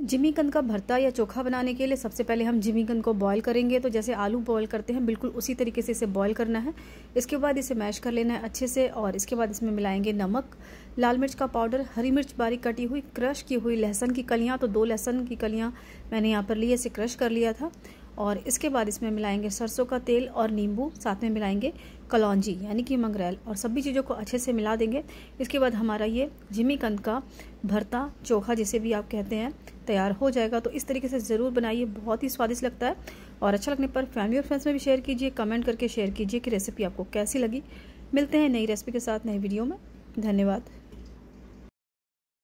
जिमीकंद का भरता या चोखा बनाने के लिए सबसे पहले हम जिमीकंद को बॉईल करेंगे तो जैसे आलू बॉईल करते हैं बिल्कुल उसी तरीके से इसे बॉईल करना है इसके बाद इसे मैश कर लेना है अच्छे से और इसके बाद इसमें मिलाएंगे नमक लाल मिर्च का पाउडर हरी मिर्च बारीक कटी हुई क्रश की हुई लहसन की कलियाँ तो दो लहसन की कलियाँ मैंने यहाँ पर ली इसे क्रश कर लिया था और इसके बाद इसमें मिलाएंगे सरसों का तेल और नींबू साथ में मिलाएंगे कलौजी यानी कि मंगरेल और सभी चीज़ों को अच्छे से मिला देंगे इसके बाद हमारा ये जिमीकंद का भरता चोखा जिसे भी आप कहते हैं तैयार हो जाएगा तो इस तरीके से ज़रूर बनाइए बहुत ही स्वादिष्ट लगता है और अच्छा लगने पर फैमिली और फ्रेंड्स में भी शेयर कीजिए कमेंट करके शेयर कीजिए कि रेसिपी आपको कैसी लगी मिलते हैं नई रेसिपी के साथ नई वीडियो में धन्यवाद